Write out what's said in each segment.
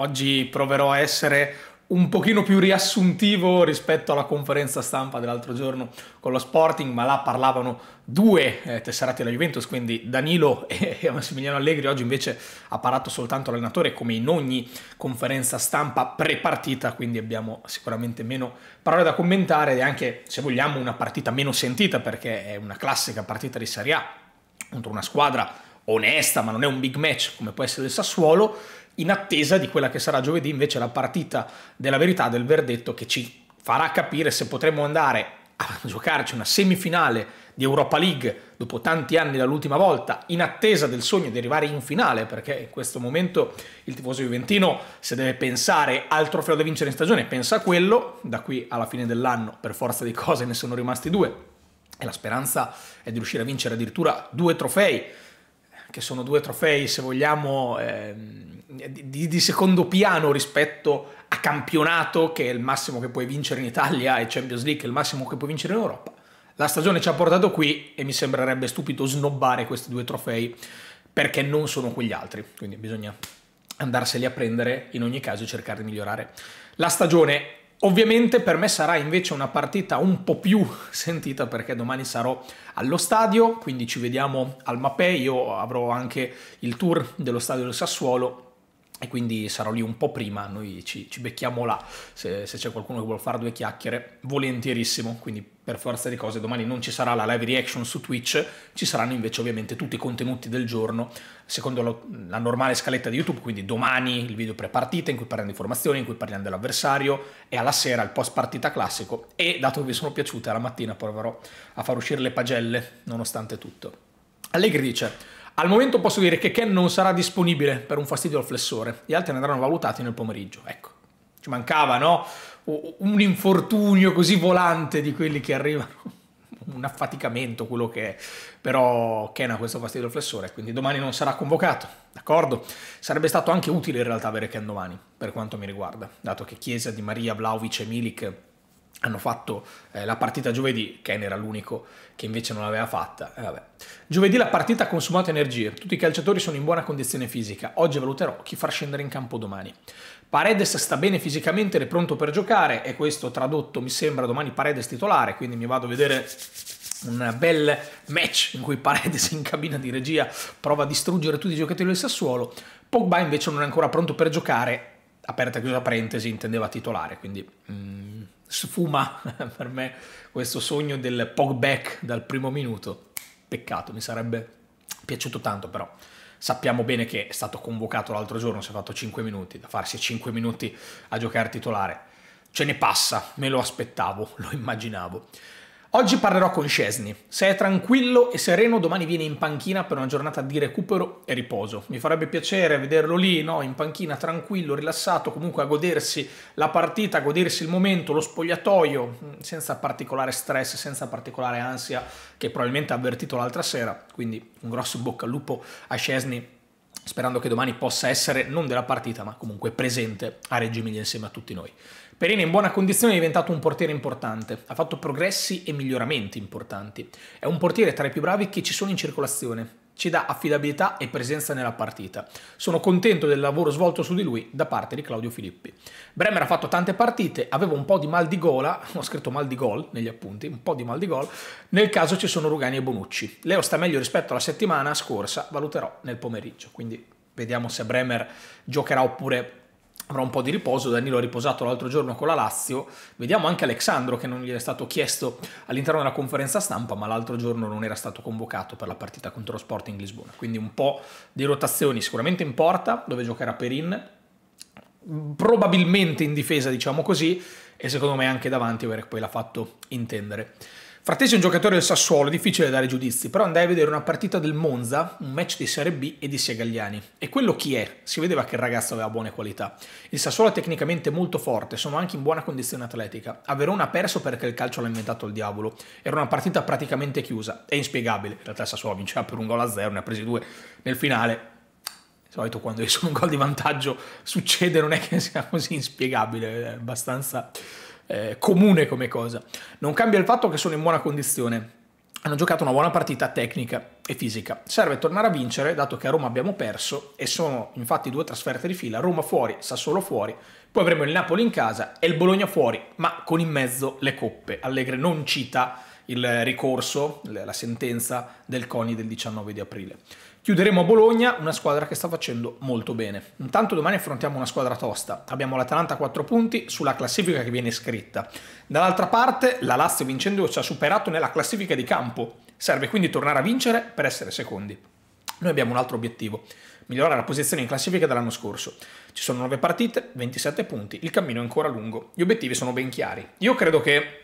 Oggi proverò a essere un pochino più riassuntivo rispetto alla conferenza stampa dell'altro giorno con lo Sporting, ma là parlavano due eh, tesserati della Juventus, quindi Danilo e, e Massimiliano Allegri. Oggi invece ha parlato soltanto l'allenatore, come in ogni conferenza stampa prepartita, quindi abbiamo sicuramente meno parole da commentare e anche, se vogliamo, una partita meno sentita perché è una classica partita di Serie A contro una squadra onesta, ma non è un big match come può essere il Sassuolo in attesa di quella che sarà giovedì invece la partita della verità del verdetto che ci farà capire se potremo andare a giocarci una semifinale di Europa League dopo tanti anni dall'ultima volta, in attesa del sogno di arrivare in finale, perché in questo momento il tifoso juventino, se deve pensare al trofeo da vincere in stagione, pensa a quello, da qui alla fine dell'anno per forza di cose ne sono rimasti due, e la speranza è di riuscire a vincere addirittura due trofei che sono due trofei, se vogliamo, eh, di, di, secondo piano rispetto a campionato, che è il massimo che puoi vincere in Italia, e Champions League, che è il massimo che puoi vincere in Europa. La stagione ci ha portato qui e mi sembrerebbe stupido snobbare questi due trofei perché non sono quegli altri, quindi bisogna andarseli a prendere in ogni caso e cercare di migliorare. La stagione Ovviamente per me sarà invece una partita un po' più sentita perché domani sarò allo stadio, quindi ci vediamo al Mapei, io avrò anche il tour dello stadio del Sassuolo e quindi sarò lì un po' prima, noi ci, ci becchiamo là, se, se, c'è qualcuno che vuole fare due chiacchiere, volentierissimo, quindi per forza di cose domani non ci sarà la live reaction su Twitch, ci saranno invece ovviamente tutti i contenuti del giorno secondo la, la normale scaletta di YouTube, quindi domani il video pre-partita in cui parliamo di formazioni, in cui parliamo dell'avversario e alla sera il post partita classico e dato che vi sono piaciute alla mattina proverò a far uscire le pagelle nonostante tutto. Allegri dice al momento posso dire che Ken non sarà disponibile per un fastidio al flessore, gli altri andranno valutati nel pomeriggio. Ecco, ci mancava, no? Un infortunio così volante di quelli che arrivano un affaticamento, quello che è. Però Ken ha questo fastidio al flessore, quindi domani non sarà convocato, d'accordo? Sarebbe stato anche utile in realtà avere Ken domani, per quanto mi riguarda, dato che Chiesa, Di Maria, Vlaovic e Milik hanno fatto eh, la partita giovedì, Ken era l'unico che invece non l'aveva fatta. Eh, giovedì la partita ha consumato energie, tutti i calciatori sono in buona condizione fisica, oggi valuterò chi far scendere in campo domani. Paredes sta bene fisicamente ed è pronto per giocare e questo tradotto mi sembra domani Paredes titolare, quindi mi vado a vedere un bel match in cui Paredes in cabina di regia prova a distruggere tutti i giocatori del Sassuolo. Pogba invece non è ancora pronto per giocare, aperta e chiusa parentesi, intendeva titolare, quindi... Mm sfuma per me questo sogno del pogback dal primo minuto. Peccato, mi sarebbe piaciuto tanto però. Sappiamo bene che è stato convocato l'altro giorno, si è fatto 5 minuti, da farsi 5 minuti a giocare titolare. Ce ne passa, me lo aspettavo, lo immaginavo. Oggi parlerò con Scesni. Se è tranquillo e sereno, domani viene in panchina per una giornata di recupero e riposo. Mi farebbe piacere vederlo lì, no? in panchina, tranquillo, rilassato, comunque a godersi la partita, a godersi il momento, lo spogliatoio, mm, senza particolare stress, senza particolare ansia che probabilmente ha avvertito l'altra sera. Quindi un grosso bocca al lupo a Scesni sperando che domani possa essere non della partita ma comunque presente a Reggio Emilia insieme a tutti noi. Perene in buona condizione è diventato un portiere importante, ha fatto progressi e miglioramenti importanti. È un portiere tra i più bravi che ci sono in circolazione, ci dà affidabilità e presenza nella partita. Sono contento del lavoro svolto su di lui da parte di Claudio Filippi. Bremer ha fatto tante partite, avevo un po' di mal di gola, ho scritto mal di gol negli appunti, un po' di mal di gol, nel caso ci sono Rugani e Bonucci. Leo sta meglio rispetto alla settimana scorsa, valuterò nel pomeriggio, quindi vediamo se Bremer giocherà oppure avrà un po' di riposo, Danilo ha riposato l'altro giorno con la Lazio, vediamo anche Alexandro che non gli è stato chiesto all'interno della conferenza stampa, ma l'altro giorno non era stato convocato per la partita contro lo Sporting Lisbona, quindi un po' di rotazioni sicuramente in porta, dove giocherà Perin, probabilmente in difesa diciamo così, e secondo me anche davanti, perché poi l'ha fatto intendere. Frattesi è un giocatore del Sassuolo, difficile dare giudizi, però andai a vedere una partita del Monza, un match di Serie B e di Segagliani. E quello chi è? Si vedeva che il ragazzo aveva buone qualità. Il Sassuolo è tecnicamente molto forte, sono anche in buona condizione atletica. A Verona ha perso perché il calcio l'ha inventato il diavolo. Era una partita praticamente chiusa, è inspiegabile. In realtà il Sassuolo vinceva per un gol a zero, ne ha presi due nel finale. Di solito quando esce un gol di vantaggio succede, non è che sia così inspiegabile, è abbastanza eh, comune come cosa. Non cambia il fatto che sono in buona condizione. Hanno giocato una buona partita tecnica e fisica. Serve tornare a vincere, dato che a Roma abbiamo perso e sono infatti due trasferte di fila, Roma fuori, Sassuolo fuori, poi avremo il Napoli in casa e il Bologna fuori, ma con in mezzo le coppe. Allegre non cita il ricorso, la sentenza del CONI del 19 di aprile. Chiuderemo a Bologna, una squadra che sta facendo molto bene. Intanto domani affrontiamo una squadra tosta. Abbiamo l'Atalanta a 4 punti sulla classifica che viene scritta. Dall'altra parte la Lazio vincendo ci ha superato nella classifica di campo. Serve quindi tornare a vincere per essere secondi. Noi abbiamo un altro obiettivo, migliorare la posizione in classifica dell'anno scorso. Ci sono 9 partite, 27 punti, il cammino è ancora lungo. Gli obiettivi sono ben chiari. Io credo che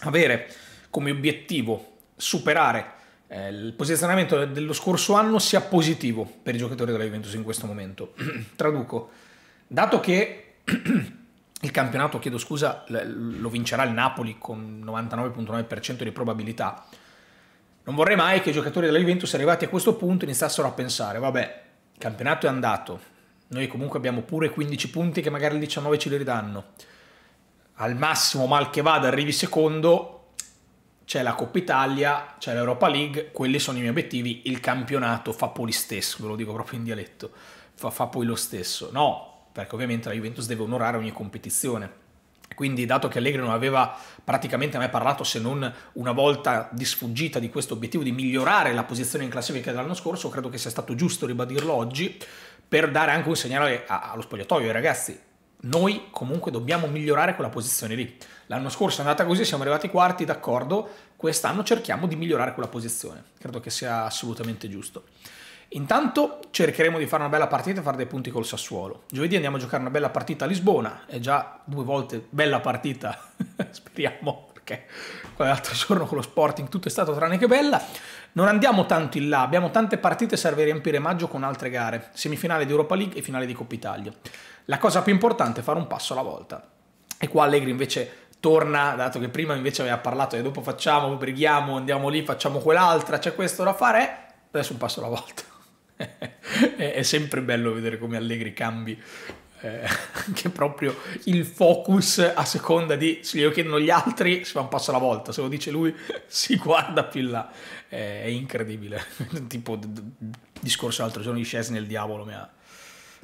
avere come obiettivo superare eh, il posizionamento dello scorso anno sia positivo per i giocatori della Juventus in questo momento. Traduco, dato che il campionato, chiedo scusa, lo vincerà il Napoli con 99.9% di probabilità, non vorrei mai che i giocatori della Juventus arrivati a questo punto iniziassero a pensare, vabbè, il campionato è andato, noi comunque abbiamo pure 15 punti che magari il 19 ce li ridanno, al massimo mal che vada arrivi secondo, c'è la Coppa Italia, c'è l'Europa League, quelli sono i miei obiettivi, il campionato fa poi lo stesso, ve lo dico proprio in dialetto, fa, fa poi lo stesso. No, perché ovviamente la Juventus deve onorare ogni competizione. Quindi, dato che Allegri non aveva praticamente mai parlato se non una volta di sfuggita di questo obiettivo di migliorare la posizione in classifica dell'anno scorso, credo che sia stato giusto ribadirlo oggi per dare anche un segnale allo spogliatoio, ai ragazzi noi comunque dobbiamo migliorare quella posizione lì. L'anno scorso è andata così, siamo arrivati quarti, d'accordo, quest'anno cerchiamo di migliorare quella posizione, credo che sia assolutamente giusto. Intanto cercheremo di fare una bella partita e fare dei punti col Sassuolo. Giovedì andiamo a giocare una bella partita a Lisbona, è già due volte bella partita, speriamo, perché l'altro giorno con lo Sporting tutto è stato tranne che bella non andiamo tanto in là, abbiamo tante partite, serve riempire maggio con altre gare, semifinale di Europa League e finale di Coppa Italia. La cosa più importante è fare un passo alla volta. E qua Allegri invece torna, dato che prima invece aveva parlato e dopo facciamo, brighiamo, andiamo lì, facciamo quell'altra, c'è questo da fare, adesso un passo alla volta. è sempre bello vedere come Allegri cambi eh, anche proprio il focus a seconda di se glielo chiedono gli altri si fa un passo alla volta, se lo dice lui si guarda più in là, è incredibile, tipo d- d- discorso l'altro giorno di Scesi nel diavolo mi ha,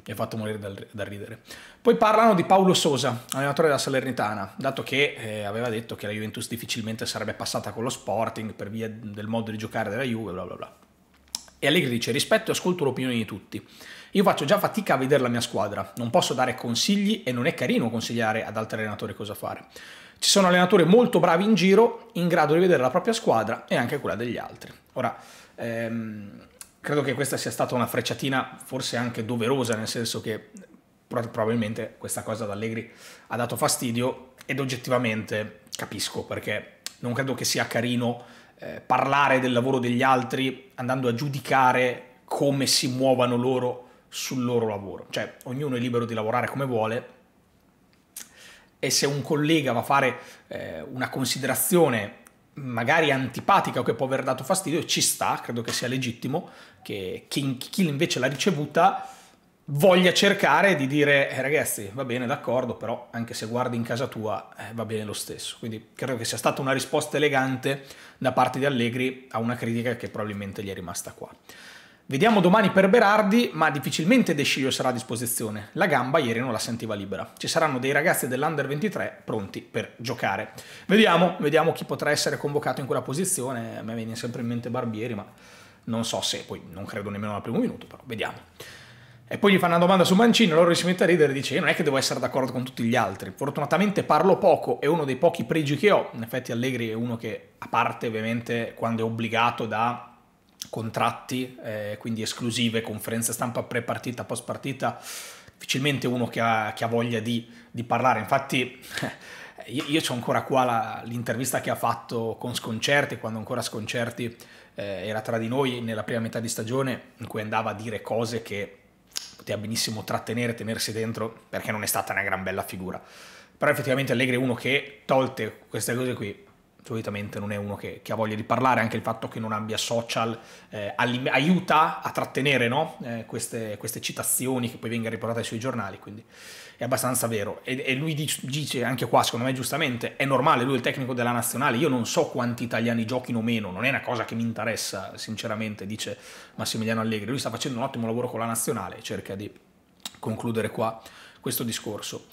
mi ha fatto morire dal, dal, ridere. Poi parlano di Paolo Sosa, allenatore della Salernitana, dato che eh, aveva detto che la Juventus difficilmente sarebbe passata con lo Sporting per via del modo di giocare della Juve, bla bla bla. E Allegri dice rispetto e ascolto l'opinione di tutti. Io faccio già fatica a vedere la mia squadra, non posso dare consigli e non è carino consigliare ad altri allenatori cosa fare. Ci sono allenatori molto bravi in giro, in grado di vedere la propria squadra e anche quella degli altri. Ora, ehm, credo che questa sia stata una frecciatina forse anche doverosa, nel senso che probabilmente questa cosa ad Allegri ha dato fastidio ed oggettivamente capisco perché non credo che sia carino eh, parlare del lavoro degli altri andando a giudicare come si muovano loro sul loro lavoro. Cioè, ognuno è libero di lavorare come vuole e se un collega va a fare eh, una considerazione magari antipatica o che può aver dato fastidio, ci sta, credo che sia legittimo, che chi, chi invece l'ha ricevuta voglia cercare di dire eh, ragazzi va bene d'accordo però anche se guardi in casa tua eh, va bene lo stesso quindi credo che sia stata una risposta elegante da parte di Allegri a una critica che probabilmente gli è rimasta qua vediamo domani per Berardi ma difficilmente De Sciglio sarà a disposizione la gamba ieri non la sentiva libera ci saranno dei ragazzi dell'Under 23 pronti per giocare vediamo vediamo chi potrà essere convocato in quella posizione a me viene sempre in mente Barbieri ma non so se poi non credo nemmeno al primo minuto però vediamo e poi gli fanno una domanda su Mancino, loro si mette a ridere e dice: Io non è che devo essere d'accordo con tutti gli altri. Fortunatamente parlo poco, è uno dei pochi pregi che ho. In effetti, Allegri è uno che, a parte ovviamente quando è obbligato da contratti, eh, quindi esclusive, conferenze stampa pre-partita, post-partita, difficilmente uno che ha, che ha voglia di, di, parlare. Infatti. Io, io ho ancora qua l'intervista che ha fatto con Sconcerti, quando ancora Sconcerti eh, era tra di noi nella prima metà di stagione, in cui andava a dire cose che poteva benissimo trattenere, tenersi dentro, perché non è stata una gran bella figura. Però effettivamente Allegri è uno che, tolte queste cose qui, solitamente non è uno che, che, ha voglia di parlare, anche il fatto che non abbia social eh, aiuta a trattenere no? eh, queste, queste, citazioni che poi vengono riportate sui giornali, quindi è abbastanza vero. E, e, lui dice anche qua, secondo me giustamente, è normale, lui è il tecnico della nazionale, io non so quanti italiani giochino meno, non è una cosa che mi interessa sinceramente, dice Massimiliano Allegri, lui sta facendo un ottimo lavoro con la nazionale, cerca di concludere qua questo discorso.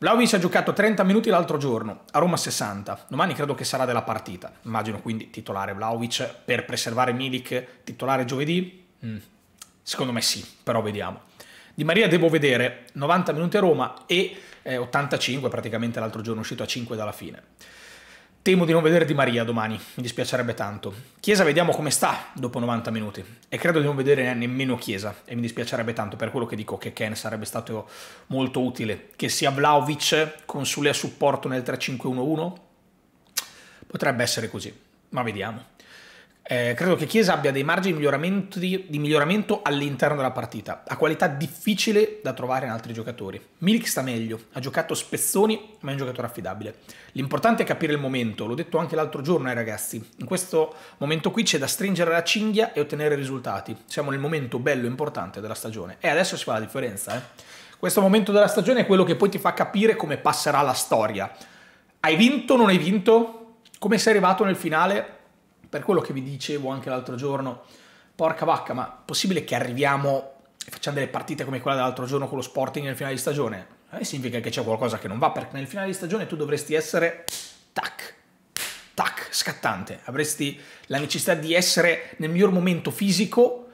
Vlaovic ha giocato 30 minuti l'altro giorno, a Roma 60. Domani credo che sarà della partita. Immagino quindi titolare Vlaovic per preservare Milik, titolare giovedì? Mm. Secondo me sì, però vediamo. Di Maria devo vedere 90 minuti a Roma e eh, 85 praticamente l'altro giorno uscito a 5 dalla fine. Temo di non vedere Di Maria domani, mi dispiacerebbe tanto. Chiesa vediamo come sta dopo 90 minuti e credo di non vedere nemmeno Chiesa e mi dispiacerebbe tanto per quello che dico che Ken sarebbe stato molto utile. Che sia Vlaovic consule a supporto nel 3-5-1-1 potrebbe essere così, ma vediamo. Eh, credo che Chiesa abbia dei margini di, di miglioramento all'interno della partita, Ha qualità difficile da trovare in altri giocatori. Milik sta meglio, ha giocato spezzoni, ma è un giocatore affidabile. L'importante è capire il momento, l'ho detto anche l'altro giorno ai ragazzi. In questo momento qui c'è da stringere la cinghia e ottenere risultati. Siamo nel momento bello e importante della stagione. E adesso si fa la differenza, eh. Questo momento della stagione è quello che poi ti fa capire come passerà la storia. Hai vinto o non hai vinto? Come sei arrivato nel finale? per quello che vi dicevo anche l'altro giorno, porca vacca, ma possibile che arriviamo e facciamo delle partite come quella dell'altro giorno con lo Sporting nel finale di stagione? Eh, significa che c'è qualcosa che non va, perché nel finale di stagione tu dovresti essere tac, tac, scattante. Avresti la necessità di essere nel miglior momento fisico,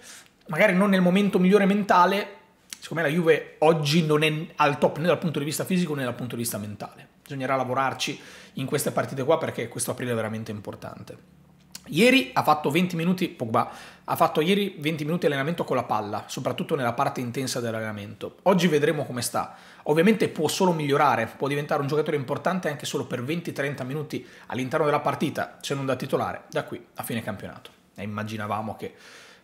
magari non nel momento migliore mentale. Secondo me la Juve oggi non è al top né dal punto di vista fisico né dal punto di vista mentale. Bisognerà lavorarci in queste partite qua perché questo aprile è veramente importante. Ieri ha fatto 20 minuti, Pogba, ha fatto ieri 20 minuti di allenamento con la palla, soprattutto nella parte intensa dell'allenamento. Oggi vedremo come sta. Ovviamente può solo migliorare, può diventare un giocatore importante anche solo per 20-30 minuti all'interno della partita, se non da titolare, da qui a fine campionato. E immaginavamo che,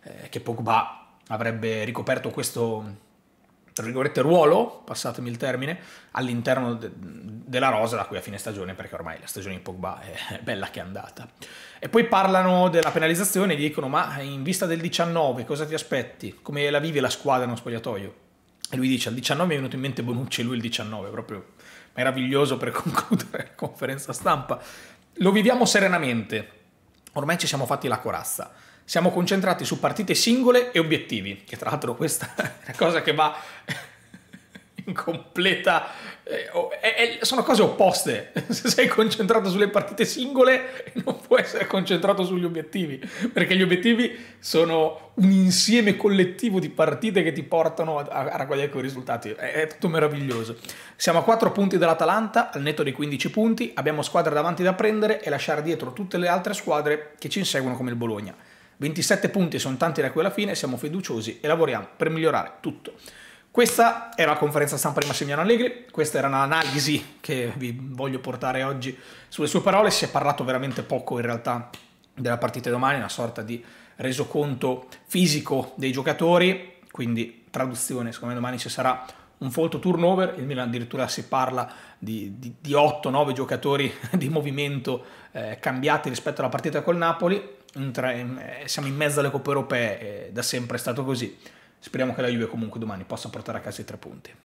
eh, che Pogba avrebbe ricoperto questo, tra virgolette, ruolo, passatemi il termine, all'interno de della rosa da qui a fine stagione, perché ormai la stagione di Pogba è bella che è andata. E poi parlano della penalizzazione e dicono, ma in vista del 19 cosa ti aspetti? Come la vive la squadra nello spogliatoio? E lui dice, al 19 mi è venuto in mente Bonucci e lui il 19, proprio meraviglioso per concludere la conferenza stampa. Lo viviamo serenamente, ormai ci siamo fatti la corazza siamo concentrati su partite singole e obiettivi, che tra l'altro questa è una cosa che va in completa... Eh, sono cose opposte, se sei concentrato sulle partite singole non puoi essere concentrato sugli obiettivi, perché gli obiettivi sono un insieme collettivo di partite che ti portano a, a raccogliere quei risultati, è, è tutto meraviglioso. Siamo a 4 punti dall'Atalanta, al netto dei 15 punti, abbiamo squadre davanti da prendere e lasciare dietro tutte le altre squadre che ci inseguono come il Bologna. 27 punti sono tanti da qui alla fine, siamo fiduciosi e lavoriamo per migliorare tutto. Questa era la conferenza stampa di Massimiliano Allegri, questa era un'analisi che vi voglio portare oggi sulle sue parole, si è parlato veramente poco in realtà della partita di domani, una sorta di resoconto fisico dei giocatori, quindi traduzione, secondo me domani ci sarà un folto turnover, il Milan addirittura si parla di, di, di 8-9 giocatori di movimento eh, cambiati rispetto alla partita col Napoli, eh, siamo in mezzo alle coppe europee, eh, da sempre è stato così. Speriamo che la Juve comunque domani possa portare a casa i tre punti.